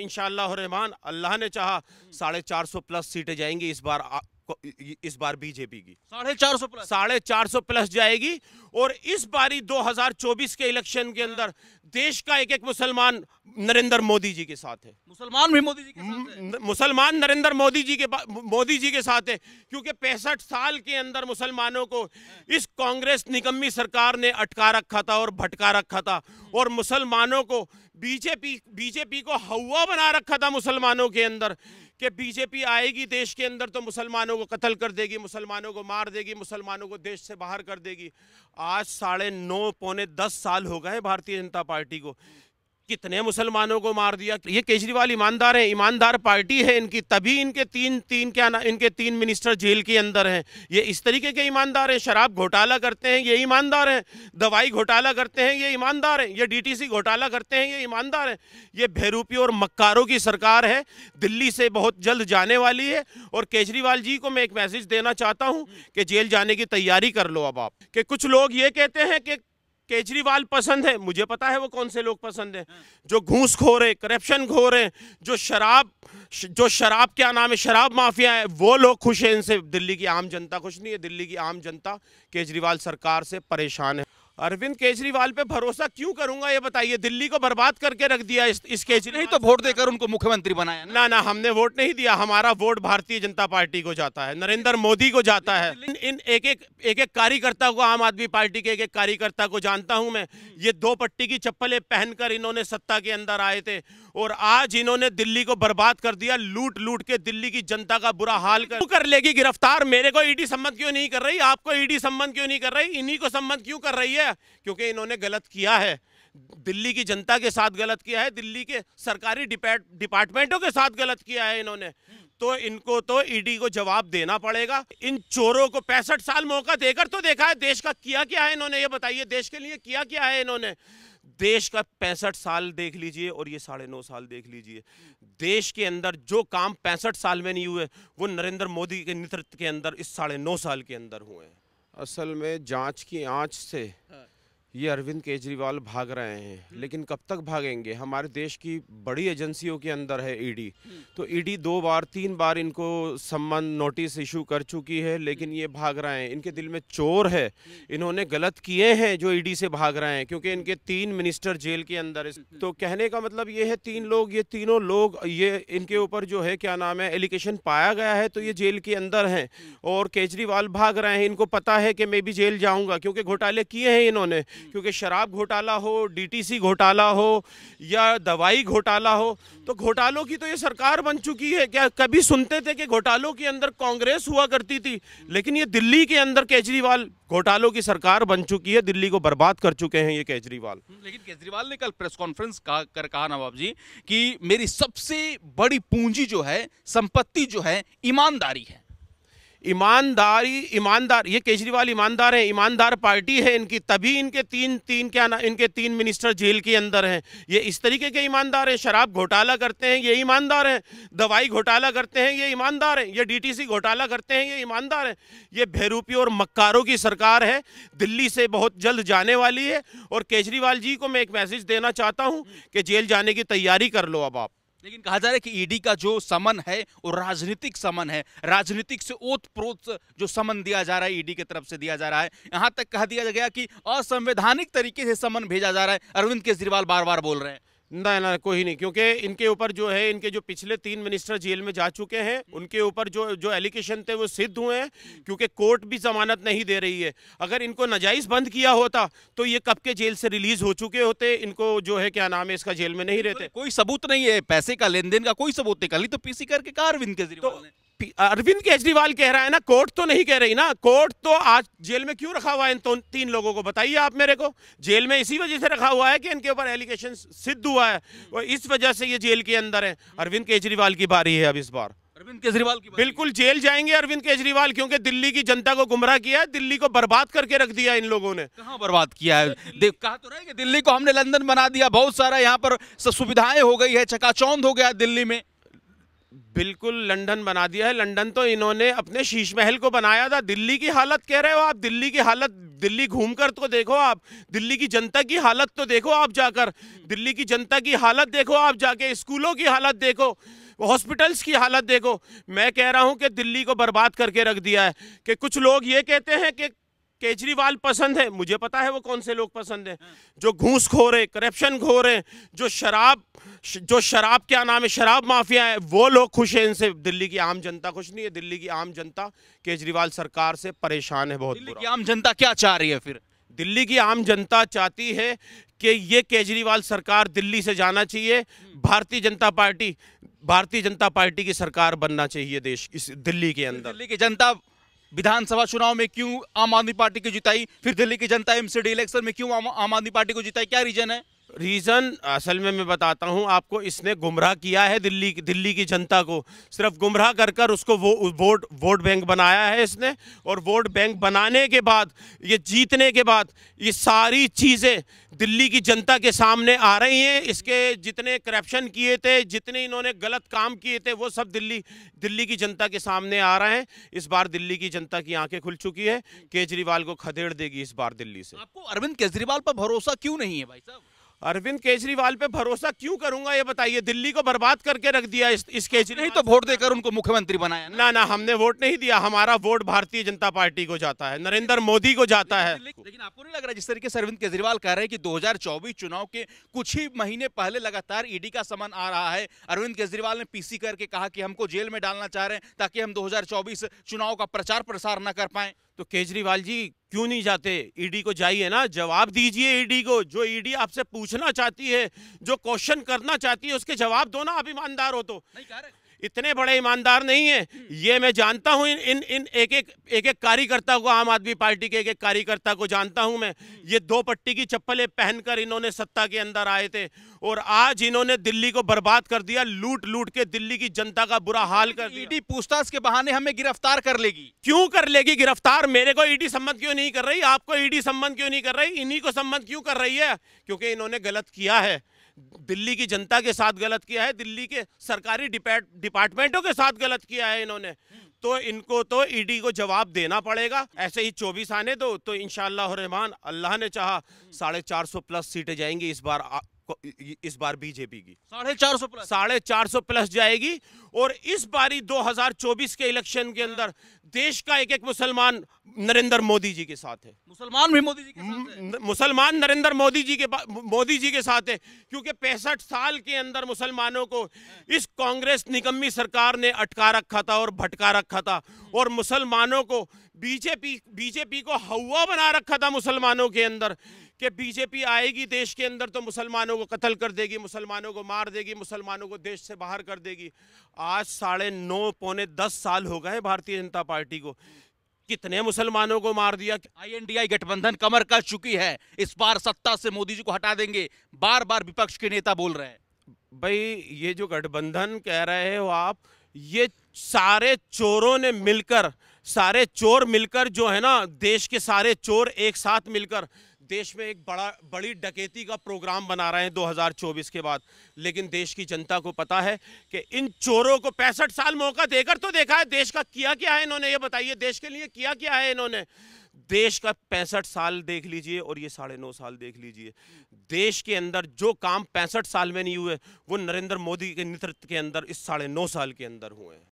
इन रहमान अल्लाह ने चाहा हम्म। साढ़े चार सौ प्लस सीटें जाएंगी इस बार इस बार बीजेपी की साढ़े चार सौ प्लस साढ़े चार सौ प्लस जाएगी और इस बारी 2024 के इलेक्शन के अंदर देश का एक एक मुसलमान नरेंद्र मोदी जी के साथ है मुसलमान भी मोदी जी के साथ है मुसलमान नरेंद्र मोदी जी के मोदी जी के साथ है क्योंकि पैंसठ साल के अंदर मुसलमानों को इस कांग्रेस निकम्मी सरकार ने अटका रखा था और भटका रखा था और मुसलमानों को बीजेपी बीजेपी को हवा बना रखा था मुसलमानों के अंदर कि बीजेपी आएगी देश के अंदर तो मुसलमानों को कत्ल कर देगी मुसलमानों को मार देगी मुसलमानों को देश से बाहर कर देगी आज साढ़े नौ पौने दस साल हो गए भारतीय जनता पार्टी को कितने मुसलमानों को मार दिया ये केजरीवाल ईमानदार हैं ईमानदार पार्टी है इनकी तभी इनके तीन तीन क्या ना इनके तीन मिनिस्टर जेल के अंदर हैं ये इस तरीके के ईमानदार हैं शराब घोटाला करते हैं ये ईमानदार हैं दवाई घोटाला करते हैं ये ईमानदार हैं ये डीटीसी घोटाला करते हैं ये ईमानदार हैं ये भैरूपी और मक्कारों की सरकार है दिल्ली से बहुत जल्द जाने वाली है और केजरीवाल जी को मैं एक मैसेज देना चाहता हूँ कि जेल जाने की तैयारी कर लो अब आप कि कुछ लोग ये कहते हैं कि केजरीवाल पसंद है मुझे पता है वो कौन से लोग पसंद है हाँ। जो घूस खो रहे करप्शन खो रहे जो शराब जो शराब क्या नाम है शराब माफिया है वो लोग खुश हैं इनसे दिल्ली की आम जनता खुश नहीं है दिल्ली की आम जनता केजरीवाल सरकार से परेशान है अरविंद केजरीवाल पे भरोसा क्यों करूंगा ये बताइए दिल्ली को बर्बाद करके रख दिया इस, इस केजरीवाल नहीं तो वोट देकर उनको मुख्यमंत्री बनाया ना? ना हमने वोट नहीं दिया हमारा वोट भारतीय जनता पार्टी को जाता है नरेंद्र मोदी को जाता है इन, इन एक एक एक एक कार्यकर्ता को आम आदमी पार्टी के एक एक कार्यकर्ता को जानता हूं मैं ये दो पट्टी की चप्पलें पहनकर इन्होंने सत्ता के अंदर आए थे और आज इन्होंने दिल्ली को बर्बाद कर दिया लूट लूट के दिल्ली की जनता का बुरा हाल कर, कर लेगी गिरफ्तार मेरे को ईडी संबंध क्यों नहीं कर रही आपको ईडी संबंध क्यों नहीं कर रही इन्हीं को संबंध क्यों कर रही है है क्योंकि इन्होंने गलत किया है दिल्ली की जनता के साथ गलत किया है दिल्ली के सरकारी डिपार्टमेंटों के साथ गलत किया है इन्होंने तो इनको तो ईडी e को जवाब देना पड़ेगा इन चोरों को पैंसठ साल मौका देकर तो देखा है देश का किया क्या है इन्होंने ये बताइए देश के लिए किया क्या है इन्होंने देश का पैंसठ साल देख लीजिए और ये साढ़े नौ साल देख लीजिए देश के अंदर जो काम पैंसठ साल में नहीं हुए वो नरेंद्र मोदी के नेतृत्व के अंदर इस साढ़े नौ साल के अंदर हुए हैं असल में जांच की आंच से हाँ। ये अरविंद केजरीवाल भाग रहे हैं हम्म। लेकिन कब तक भागेंगे हमारे देश की बड़ी एजेंसियों के अंदर है ईडी e हम्म। तो ईडी e दो बार तीन बार इनको सम्मान नोटिस इशू कर चुकी है लेकिन हम्म। ये भाग रहे हैं इनके दिल में चोर है इन्होंने गलत किए हैं जो ईडी e से भाग रहे हैं क्योंकि इनके तीन मिनिस्टर जेल के अंदर तो कहने का मतलब ये है तीन लोग ये तीनों लोग ये इनके ऊपर जो है क्या नाम है एलिगेशन पाया गया है तो ये जेल के अंदर हैं और केजरीवाल भाग रहे हैं इनको पता है कि मैं भी जेल जाऊँगा क्योंकि घोटाले किए हैं इन्होंने क्योंकि शराब घोटाला हो डीटीसी घोटाला हो या दवाई घोटाला हो तो घोटालों की तो ये सरकार बन चुकी है क्या कभी सुनते थे कि घोटालों के अंदर कांग्रेस हुआ करती थी लेकिन ये दिल्ली के अंदर केजरीवाल घोटालों की सरकार बन चुकी है दिल्ली को बर्बाद कर चुके हैं ये केजरीवाल लेकिन केजरीवाल ने कल प्रेस कॉन्फ्रेंस का, कर कहा नवाब जी कि मेरी सबसे बड़ी पूंजी जो है संपत्ति जो है ईमानदारी है ईमानदारी ईमानदार ये केजरीवाल ईमानदार हैं ईमानदार पार्टी है इनकी तभी इनके तीन तीन क्या ना इनके तीन मिनिस्टर जेल के अंदर हैं ये इस तरीके के ईमानदार हैं शराब घोटाला करते हैं ये ईमानदार हैं दवाई घोटाला करते हैं ये ईमानदार हैं ये डीटीसी घोटाला करते हैं ये ईमानदार हैं ये भैरूपी और मक्कारों की सरकार है दिल्ली से बहुत जल्द जाने वाली है और केजरीवाल जी को मैं एक मैसेज देना चाहता हूँ कि जेल जाने की तैयारी कर लो अब आप लेकिन कहा जा रहा है कि ईडी e का जो समन है वो राजनीतिक समन है राजनीतिक से ओत प्रोत जो समन दिया जा रहा है ईडी e की तरफ से दिया जा रहा है यहाँ तक कहा दिया गया कि असंवैधानिक तरीके से समन भेजा जा रहा है अरविंद केजरीवाल बार बार बोल रहे हैं ना ना कोई नहीं क्योंकि इनके ऊपर जो है इनके जो पिछले तीन मिनिस्टर जेल में जा चुके हैं उनके ऊपर जो जो एलिगेशन थे वो सिद्ध हुए हैं क्योंकि कोर्ट भी जमानत नहीं दे रही है अगर इनको नजायज बंद किया होता तो ये कब के जेल से रिलीज हो चुके होते इनको जो है क्या नाम है इसका जेल में नहीं रहते कोई सबूत नहीं है पैसे का लेन देन का कोई सबूत निकाली तो पीसी करके कार अरविंद जरिए अरविंद केजरीवाल कह रहा है ना कोर्ट तो नहीं कह रही ना कोर्ट तो आज जेल में क्यों रखा हुआ है इन तो, तीन लोगों को बताइए आप मेरे को जेल में इसी वजह से रखा हुआ है कि इनके ऊपर एलिगेशन सिद्ध हुआ है और इस वजह से ये जेल के अंदर है अरविंद केजरीवाल की बारी है अब इस बार अरविंद केजरीवाल की बिल्कुल जेल जाएंगे अरविंद केजरीवाल क्योंकि दिल्ली की जनता को गुमराह किया है दिल्ली को बर्बाद करके रख दिया इन लोगों ने कहा बर्बाद किया है देख कहा तो रहे कि दिल्ली को हमने लंदन बना दिया बहुत सारा यहाँ पर सुविधाएं हो गई है चकाचौंध हो गया दिल्ली में बिल्कुल लंदन बना दिया है लंदन तो इन्होंने अपने शीश महल को बनाया था दिल्ली की हालत कह रहे हो आप दिल्ली की हालत दिल्ली घूमकर तो देखो आप दिल्ली की जनता की हालत तो देखो आप जाकर दिल्ली की जनता की हालत देखो आप जाके स्कूलों की हालत देखो हॉस्पिटल्स की हालत देखो मैं कह रहा हूं कि दिल्ली को बर्बाद करके रख दिया है कि कुछ लोग ये कहते हैं कि केजरीवाल पसंद है मुझे पता है वो कौन से लोग पसंद हैं जो घूस खो रहे करप्शन खो रहे जो शराब जो शराब क्या नाम है शराब माफिया है वो लोग खुश हैं इनसे दिल्ली की आम जनता खुश नहीं है दिल्ली की आम जनता केजरीवाल सरकार से परेशान है बहुत दिल्ली की आम जनता क्या चाह रही है फिर दिल्ली की आम जनता चाहती है कि ये केजरीवाल सरकार दिल्ली से जाना चाहिए भारतीय जनता पार्टी भारतीय जनता पार्टी की सरकार बनना चाहिए देश इस दिल्ली के अंदर दिल्ली की जनता विधानसभा चुनाव में क्यों आम आदमी पार्टी को जिताई फिर दिल्ली की जनता एमसीडी इलेक्शन में क्यों आम आदमी पार्टी को जिताई क्या रीजन है रीज़न असल में मैं बताता हूँ आपको इसने गुमराह किया है दिल्ली दिल्ली की जनता को सिर्फ गुमराह कर कर उसको वो वोट वोट बैंक बनाया है इसने और वोट बैंक बनाने के बाद ये जीतने के बाद ये सारी चीज़ें दिल्ली की जनता के सामने आ रही हैं इसके जितने करप्शन किए थे जितने इन्होंने गलत काम किए थे वो सब दिल्ली दिल्ली की जनता के सामने आ रहे हैं इस बार दिल्ली की जनता की आंखें खुल चुकी है केजरीवाल को खदेड़ देगी इस बार दिल्ली से आपको अरविंद केजरीवाल पर भरोसा क्यों नहीं है भाई साहब अरविंद केजरीवाल पे भरोसा क्यों करूंगा ये बताइए दिल्ली को बर्बाद करके रख दिया इस, इस केजरीवाल नहीं तो वोट देकर उनको मुख्यमंत्री बनाया ना? ना ना हमने वोट नहीं दिया हमारा वोट भारतीय जनता पार्टी को जाता है नरेंद्र मोदी को जाता है लेकिन आपको नहीं लग रहा जिस तरीके से अरविंद केजरीवाल कह रहे हैं कि दो चुनाव के कुछ ही महीने पहले लगातार ईडी का समन आ रहा है अरविंद केजरीवाल ने पीसी करके कहा कि हमको जेल में डालना चाह रहे हैं ताकि हम दो चुनाव का प्रचार प्रसार न कर पाए तो केजरीवाल जी क्यों नहीं जाते ईडी e को जाइए ना जवाब दीजिए ईडी e को जो ईडी e आपसे पूछना चाहती है जो क्वेश्चन करना चाहती है उसके जवाब दो ना आप ईमानदार हो तो नहीं इतने बड़े ईमानदार नहीं है हम्म। ये मैं जानता हूँ इन इन इन एक एक एक एक कार्यकर्ता को आम आदमी पार्टी के एक एक कार्यकर्ता को जानता हूँ मैं हम्म। ये दो पट्टी की चप्पलें पहनकर इन्होंने सत्ता के अंदर आए थे और आज इन्होंने दिल्ली को बर्बाद कर दिया लूट लूट के दिल्ली की जनता का बुरा हाल कर ईडी पूछताछ के बहाने हमें गिरफ्तार कर लेगी क्यों कर लेगी गिरफ्तार मेरे को ईडी संबंध क्यों नहीं कर रही आपको ईडी संबंध क्यों नहीं कर रही इन्हीं को संबंध क्यों कर रही है क्योंकि इन्होंने गलत किया है दिल्ली की जनता के साथ गलत किया है दिल्ली के सरकारी डिपार्टमेंटों के साथ गलत किया है इन्होंने तो इनको तो ईडी e को जवाब देना पड़ेगा ऐसे ही चौबीस आने दो तो इनशाला रहमान अल्लाह ने चाहा साढ़े चार सौ प्लस सीटें जाएंगी इस बार इस बार बीजेपी की साढ़े चार सौ प्लस साढ़े चार सौ प्लस जाएगी और इस बारी 2024 के इलेक्शन के अंदर देश का एक एक मुसलमान नरेंद्र मोदी जी के साथ है मुसलमान भी मोदी जी के साथ है मुसलमान नरेंद्र मोदी जी के मोदी जी के साथ है क्योंकि पैंसठ साल के अंदर मुसलमानों को इस कांग्रेस निकम्मी सरकार ने अटका रखा था और भटका रखा था और मुसलमानों को बीजेपी बीजेपी को हवा बना रखा था मुसलमानों के अंदर कि बीजेपी आएगी देश के अंदर तो मुसलमानों को कत्ल कर देगी मुसलमानों को मार देगी मुसलमानों को देश से बाहर कर देगी आज साढ़े नौ पौने दस साल हो गए भारतीय जनता पार्टी को कितने मुसलमानों को मार दिया आईएनडीआई गठबंधन कमर कर चुकी है इस बार सत्ता से मोदी जी को हटा देंगे बार बार विपक्ष के नेता बोल रहे हैं भाई ये जो गठबंधन कह रहे हो आप ये सारे चोरों ने मिलकर सारे चोर मिलकर जो है ना देश के सारे चोर एक साथ मिलकर देश में एक बड़ा बड़ी डकैती का प्रोग्राम बना रहे हैं 2024 के बाद लेकिन देश की जनता को पता है कि इन चोरों को पैंसठ साल मौका देकर तो देखा है देश का किया क्या है इन्होंने ये बताइए देश के लिए किया क्या है इन्होंने देश का पैंसठ साल देख लीजिए और ये साढ़े नौ साल देख लीजिए देश के अंदर जो काम पैंसठ साल में नहीं हुए वो नरेंद्र मोदी के नेतृत्व के अंदर इस साढ़े नौ साल के अंदर हुए हैं